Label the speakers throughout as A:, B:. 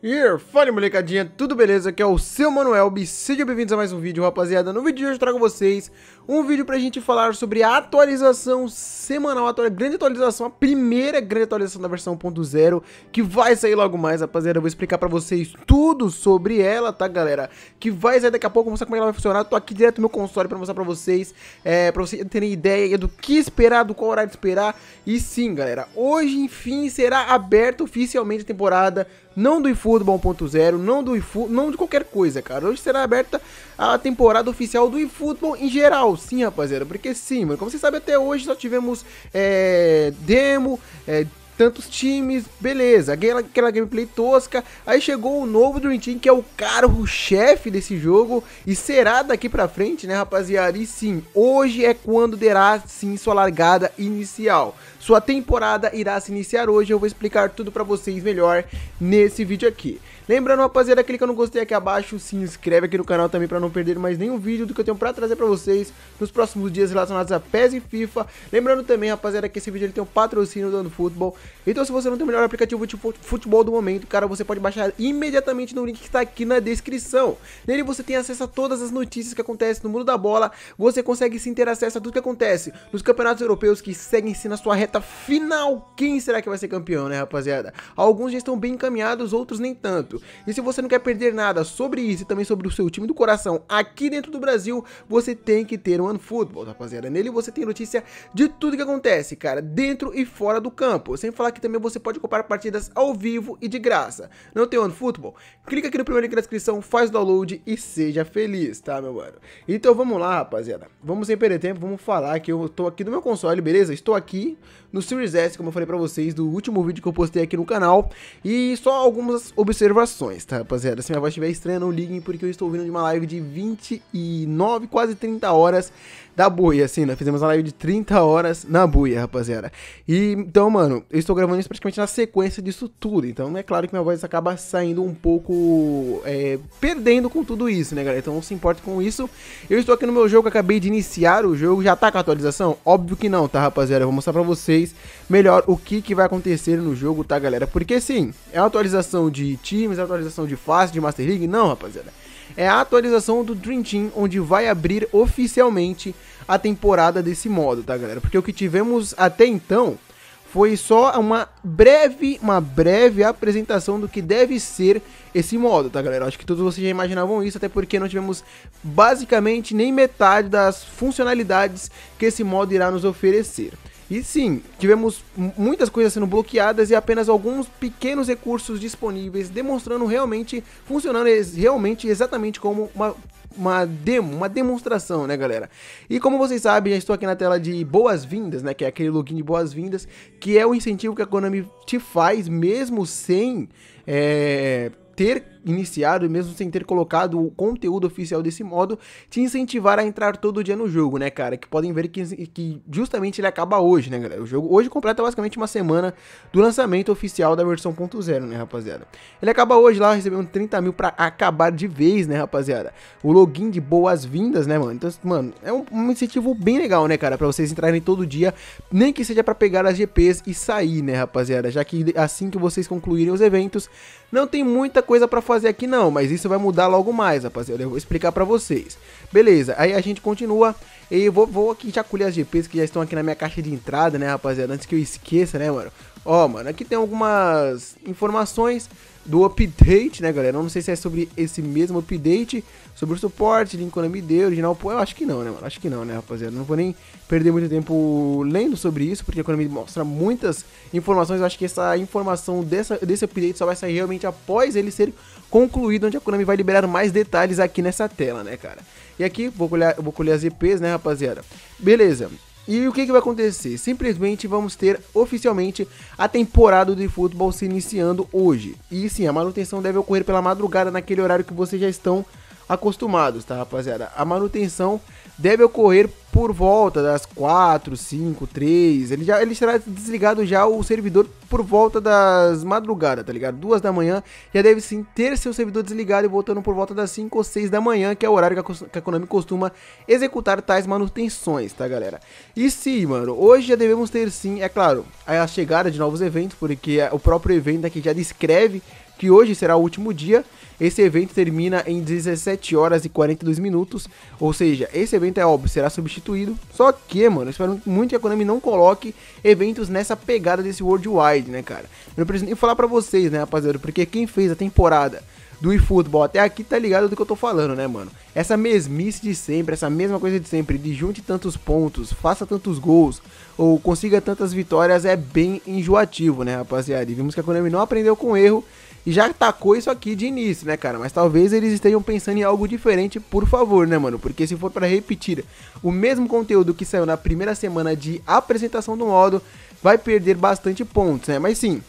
A: E fala molecadinha, tudo beleza? Aqui é o seu Manuel e sejam bem-vindos a mais um vídeo, rapaziada. No vídeo de hoje eu trago vocês um vídeo pra gente falar sobre a atualização semanal, a atual... grande atualização, a primeira grande atualização da versão 1.0, que vai sair logo mais, rapaziada. Eu vou explicar pra vocês tudo sobre ela, tá, galera? Que vai sair daqui a pouco, mostrar como é ela vai funcionar. Eu tô aqui direto no meu console pra mostrar pra vocês, é, pra vocês terem ideia do que esperar, do qual horário esperar. E sim, galera, hoje, enfim, será aberta oficialmente a temporada não do eFootball 1.0, não do eFootball, não de qualquer coisa, cara. Hoje será aberta a temporada oficial do eFootball em geral, sim, rapaziada, porque sim, mano, como vocês sabem, até hoje só tivemos é, demo, é, tantos times, beleza, aquela, aquela gameplay tosca. Aí chegou o novo Dream Team, que é o carro-chefe desse jogo, e será daqui pra frente, né, rapaziada? E sim, hoje é quando derá, sim, sua largada inicial. Sua temporada irá se iniciar hoje, eu vou explicar tudo pra vocês melhor nesse vídeo aqui. Lembrando, rapaziada, clica no gostei aqui abaixo, se inscreve aqui no canal também para não perder mais nenhum vídeo do que eu tenho para trazer para vocês nos próximos dias relacionados a PES e FIFA. Lembrando também, rapaziada, que esse vídeo ele tem um patrocínio do Futebol. Então, se você não tem o melhor aplicativo de futebol do momento, cara, você pode baixar imediatamente no link que está aqui na descrição. Nele você tem acesso a todas as notícias que acontecem no mundo da bola. Você consegue sim ter acesso a tudo que acontece nos campeonatos europeus que seguem-se na sua reta final. Quem será que vai ser campeão, né, rapaziada? Alguns já estão bem encaminhados, outros nem tanto. E se você não quer perder nada sobre isso e também sobre o seu time do coração aqui dentro do Brasil, você tem que ter um OneFootball, rapaziada. Nele você tem notícia de tudo que acontece, cara, dentro e fora do campo. Sem falar que também você pode comprar partidas ao vivo e de graça. Não tem OneFootball? Clica aqui no primeiro link na descrição, faz o download e seja feliz, tá, meu mano? Então vamos lá, rapaziada. Vamos sem perder tempo, vamos falar que eu tô aqui no meu console, beleza? Estou aqui no Series S, como eu falei pra vocês do último vídeo que eu postei aqui no canal. E só algumas observações notificações, tá, rapaziada? Se minha voz estiver estranha, não liguem, porque eu estou vindo de uma live de 29, quase 30 horas da buia, assim, nós fizemos uma live de 30 horas na buia, rapaziada. E, então, mano, eu estou gravando isso praticamente na sequência disso tudo, então é claro que minha voz acaba saindo um pouco, é, perdendo com tudo isso, né, galera? Então não se importe com isso. Eu estou aqui no meu jogo, acabei de iniciar o jogo, já tá com a atualização? Óbvio que não, tá, rapaziada? Eu vou mostrar pra vocês melhor o que, que vai acontecer no jogo, tá, galera? Porque, sim, é uma atualização de times, a atualização de fase de Master League, não, rapaziada. É a atualização do Dream Team, onde vai abrir oficialmente a temporada desse modo, tá, galera? Porque o que tivemos até então foi só uma breve, uma breve apresentação do que deve ser esse modo, tá galera? Acho que todos vocês já imaginavam isso, até porque não tivemos basicamente nem metade das funcionalidades que esse modo irá nos oferecer. E sim, tivemos muitas coisas sendo bloqueadas e apenas alguns pequenos recursos disponíveis, demonstrando realmente, funcionando realmente exatamente como uma uma demo, uma demonstração, né, galera? E como vocês sabem, já estou aqui na tela de boas-vindas, né, que é aquele login de boas-vindas, que é o incentivo que a Konami te faz mesmo sem é, ter iniciado, mesmo sem ter colocado o conteúdo oficial desse modo, te incentivar a entrar todo dia no jogo, né, cara? Que podem ver que, que justamente ele acaba hoje, né, galera? O jogo hoje completa basicamente uma semana do lançamento oficial da versão 1.0, né, rapaziada? Ele acaba hoje lá recebendo 30 mil pra acabar de vez, né, rapaziada? O login de boas-vindas, né, mano? Então, mano, é um, um, incentivo bem legal, né, cara? Pra vocês entrarem todo dia, nem que seja pra pegar as GPs e sair, né, rapaziada? Já que assim que vocês concluírem os eventos, não tem muita coisa pra fazer fazer aqui não, mas isso vai mudar logo mais, rapaziada. Eu vou explicar para vocês. Beleza, aí a gente continua. E vou, vou aqui já colher as GPs que já estão aqui na minha caixa de entrada, né, rapaziada? Antes que eu esqueça, né, mano? Ó, mano, aqui tem algumas informações do update, né, galera? Eu não sei se é sobre esse mesmo update, sobre o suporte, link com MD, original, pô, eu acho que não, né, mano? Acho que não, né, rapaziada? Não vou nem perder muito tempo lendo sobre isso, porque a Konami mostra muitas informações. Eu acho que essa informação dessa, desse update só vai sair realmente após ele ser concluído, onde a Konami vai liberar mais detalhes aqui nessa tela, né, cara? E aqui, vou colher, vou colher as IPs, né, rapaziada? Beleza, e o que, que vai acontecer? Simplesmente vamos ter oficialmente a temporada de futebol se iniciando hoje. E sim, a manutenção deve ocorrer pela madrugada, naquele horário que vocês já estão acostumados, tá, rapaziada? A manutenção deve ocorrer por volta das 4, 5, 3. Ele, já, ele será desligado já o servidor por volta das madrugadas, tá ligado? 2 da manhã já deve sim ter seu servidor desligado e voltando por volta das 5 ou 6 da manhã, que é o horário que a, que a Konami costuma executar tais manutenções, tá, galera? E sim, mano, hoje já devemos ter sim, é claro, a chegada de novos eventos, porque é o próprio evento aqui já descreve que hoje será o último dia esse evento termina em 17 horas e 42 minutos, ou seja, esse evento é óbvio, será substituído. Só que, mano, eu espero muito que a Konami não coloque eventos nessa pegada desse Worldwide, né, cara? Eu não preciso nem falar para vocês, né, rapaziada, porque quem fez a temporada do eFootball até aqui tá ligado do que eu tô falando, né, mano? Essa mesmice de sempre, essa mesma coisa de sempre, de junte tantos pontos, faça tantos gols ou consiga tantas vitórias é bem enjoativo, né, rapaziada? E vimos que a Konami não aprendeu com erro e já atacou isso aqui de início, né, cara? Mas talvez eles estejam pensando em algo diferente, por favor, né, mano? Porque se for para repetir o mesmo conteúdo que saiu na primeira semana de apresentação do modo, vai perder bastante pontos, né? Mas sim,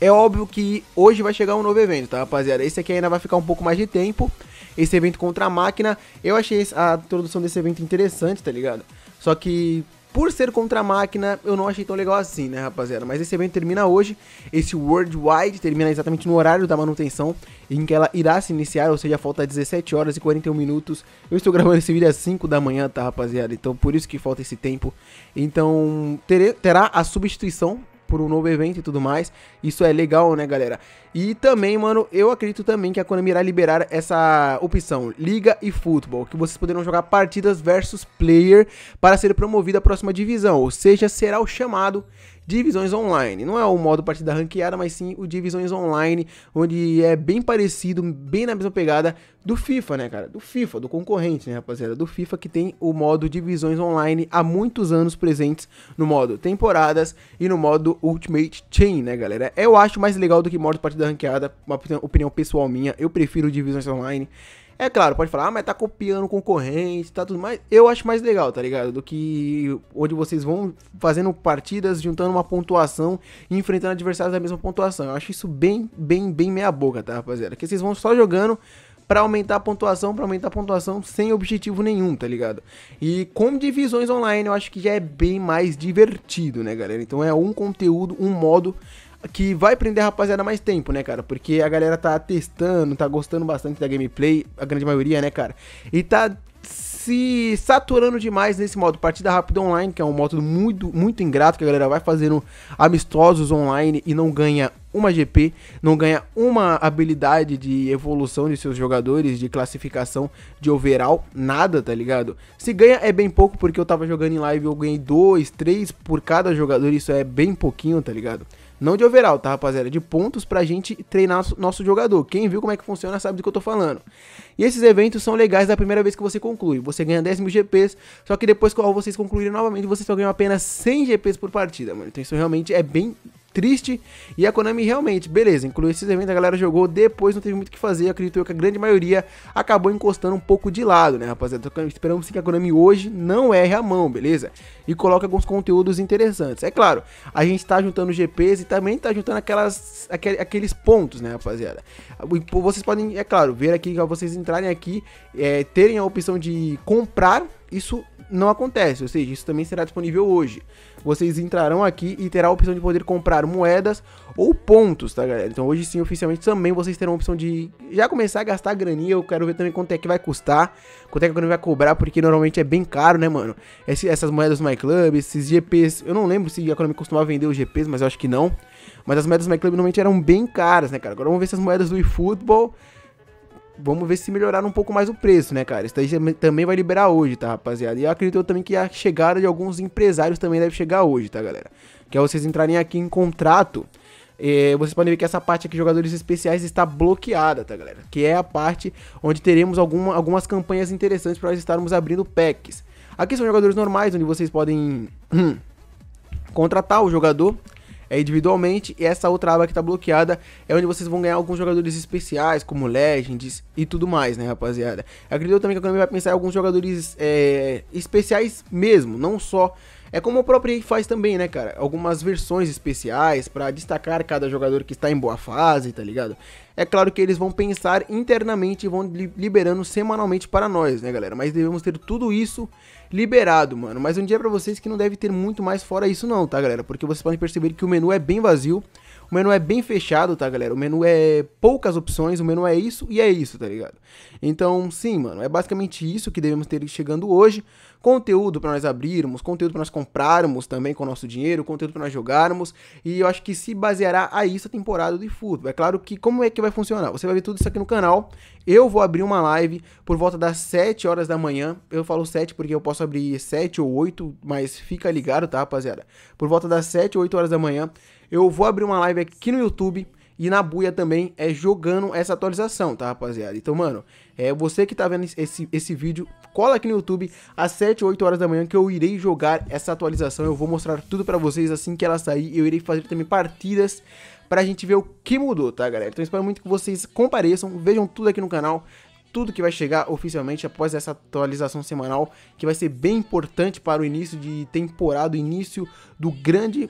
A: é óbvio que hoje vai chegar um novo evento, tá, rapaziada? Esse aqui ainda vai ficar um pouco mais de tempo. Esse evento contra a máquina. Eu achei a introdução desse evento interessante, tá ligado? Só que por ser contra a máquina, eu não achei tão legal assim, né, rapaziada? Mas esse evento termina hoje, esse Worldwide termina exatamente no horário da manutenção em que ela irá se iniciar, ou seja, falta 17 horas e 41 minutos. Eu estou gravando esse vídeo às 5 da manhã, tá, rapaziada? Então, por isso que falta esse tempo. Então, terá a substituição por um novo evento e tudo mais. Isso é legal, né, galera? E também, mano, eu acredito também que a Konami irá liberar essa opção, Liga e Futebol, que vocês poderão jogar partidas versus player para ser promovida à próxima divisão, ou seja, será o chamado divisões online. Não é o modo partida ranqueada, mas sim o divisões online, onde é bem parecido, bem na mesma pegada do FIFA, né, cara? Do FIFA, do concorrente, né, rapaziada? Do FIFA que tem o modo divisões online há muitos anos presentes no modo temporadas e no modo Ultimate Chain, né, galera? Eu acho mais legal do que modo partida ranqueada, uma opinião pessoal minha. Eu prefiro divisões online. É claro, pode falar, ah, mas tá copiando concorrente, tá tudo mais. Eu acho mais legal, tá ligado? Do que onde vocês vão fazendo partidas, juntando uma pontuação e enfrentando adversários da mesma pontuação. Eu acho isso bem, bem, bem meia boca, tá, rapaziada? Que vocês vão só jogando para aumentar a pontuação, para aumentar a pontuação sem objetivo nenhum, tá ligado? E com divisões online, eu acho que já é bem mais divertido, né, galera? Então é um conteúdo, um modo que vai prender a rapaziada mais tempo, né, cara? Porque a galera tá testando, tá gostando bastante da gameplay, a grande maioria, né, cara? E tá se saturando demais nesse modo partida rápida online, que é um modo muito muito ingrato que a galera vai fazendo amistosos online e não ganha uma GP, não ganha uma habilidade de evolução de seus jogadores, de classificação, de overall, nada, tá ligado? Se ganha é bem pouco, porque eu tava jogando em live, eu ganhei 2, 3 por cada jogador, isso é bem pouquinho, tá ligado? Não de overall, tá, rapaziada? De pontos pra gente treinar nosso jogador. Quem viu como é que funciona sabe do que eu tô falando. E esses eventos são legais da primeira vez que você conclui. Você ganha 10 mil GPs, só que depois que vocês concluírem novamente, vocês só ganham apenas 100 GPs por partida, mano. Então isso realmente é bem triste. E a Konami realmente, beleza, incluiu esses eventos, a galera jogou, depois não teve muito o que fazer, acredito eu que a grande maioria acabou encostando um pouco de lado, né, rapaziada? Então, esperamos sim que a Konami hoje não erre a mão, beleza? E coloque alguns conteúdos interessantes. É claro, a gente tá juntando GPs e também tá juntando aquelas, aquel, aqueles pontos, né, rapaziada? Vocês podem, é claro, ver aqui, vocês entrarem aqui, é, terem a opção de comprar isso não acontece, ou seja, isso também será disponível hoje. Vocês entrarão aqui e terá a opção de poder comprar moedas ou pontos, tá galera? Então hoje sim, oficialmente também vocês terão a opção de já começar a gastar graninha, eu quero ver também quanto é que vai custar, quanto é que a graninha vai cobrar, porque normalmente é bem caro, né, mano? Esse, essas moedas do MyClub, esses GPs, eu não lembro se a economia costumava vender os GPs, mas eu acho que não. Mas as moedas do MyClub normalmente eram bem caras, né, cara? Agora vamos ver se as moedas do eFootball Vamos ver se melhorar um pouco mais o preço, né, cara? Isso daí também vai liberar hoje, tá, rapaziada? E eu acredito também que a chegada de alguns empresários também deve chegar hoje, tá, galera? Que é vocês entrarem aqui em contrato. É, vocês podem ver que essa parte aqui, jogadores especiais, está bloqueada, tá, galera? Que é a parte onde teremos alguma, algumas campanhas interessantes para nós estarmos abrindo packs. Aqui são jogadores normais, onde vocês podem hum, contratar o jogador é, individualmente, e essa outra aba que tá bloqueada é onde vocês vão ganhar alguns jogadores especiais, como Legends e tudo mais, né, rapaziada? acredito também que a Konami vai pensar em alguns jogadores é, especiais mesmo, não só é como o próprio EA faz também, né, cara? Algumas versões especiais para destacar cada jogador que está em boa fase, tá ligado? É claro que eles vão pensar internamente e vão liberando semanalmente para nós, né, galera? Mas devemos ter tudo isso liberado, mano. Mas um dia para vocês que não deve ter muito mais fora isso não, tá, galera? Porque vocês podem perceber que o menu é bem vazio. O menu é bem fechado, tá, galera? O menu é poucas opções, o menu é isso e é isso, tá ligado? Então, sim, mano, é basicamente isso que devemos ter chegando hoje. Conteúdo para nós abrirmos, conteúdo para nós comprarmos também com o nosso dinheiro, conteúdo para nós jogarmos. E eu acho que se baseará a isso a temporada de futebol. É claro que como é que vai funcionar? Você vai ver tudo isso aqui no canal. Eu vou abrir uma live por volta das 7 horas da manhã. Eu falo 7 porque eu posso abrir 7 ou 8, mas fica ligado, tá, rapaziada? Por volta das 7 ou 8 horas da manhã, eu vou abrir uma live aqui no YouTube e na buia também é jogando essa atualização, tá, rapaziada? Então, mano, é você que tá vendo esse, esse vídeo, cola aqui no YouTube às 7 8 horas da manhã que eu irei jogar essa atualização. Eu vou mostrar tudo pra vocês assim que ela sair. Eu irei fazer também partidas pra gente ver o que mudou, tá, galera? Então, espero muito que vocês compareçam, vejam tudo aqui no canal. Tudo que vai chegar oficialmente após essa atualização semanal, que vai ser bem importante para o início de temporada, o início do grande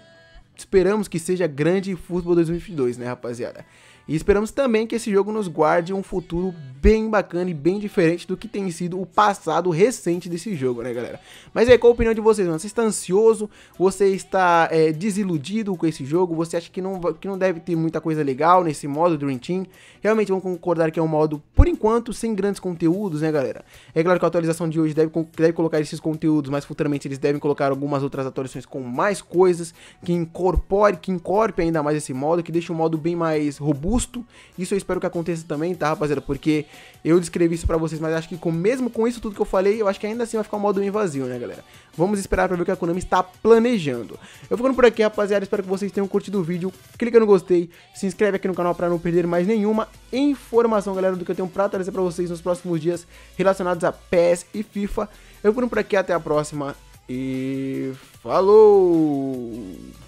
A: esperamos que seja grande futebol 2022, né, rapaziada? E esperamos também que esse jogo nos guarde um futuro bem bacana e bem diferente do que tem sido o passado recente desse jogo, né, galera? Mas aí, qual a opinião de vocês, mano? Você está ansioso? Você está é, desiludido com esse jogo? Você acha que não, que não deve ter muita coisa legal nesse modo Dream Team? Realmente, vamos concordar que é um modo, por enquanto, sem grandes conteúdos, né, galera? É claro que a atualização de hoje deve, deve colocar esses conteúdos, mas futuramente eles devem colocar algumas outras atualizações com mais coisas que incorpore, que incorpore ainda mais esse modo, que deixe o modo bem mais robusto custo. Isso eu espero que aconteça também, tá, rapaziada? Porque eu descrevi isso pra vocês, mas acho que com, mesmo com isso tudo que eu falei, eu acho que ainda assim vai ficar um modo meio vazio, né, galera? Vamos esperar pra ver o que a Konami está planejando. Eu ficando por aqui, rapaziada. Espero que vocês tenham curtido o vídeo. Clica no gostei, se inscreve aqui no canal pra não perder mais nenhuma informação, galera, do que eu tenho pra trazer pra vocês nos próximos dias relacionados a PES e FIFA. Eu ficando por aqui, até a próxima e falou!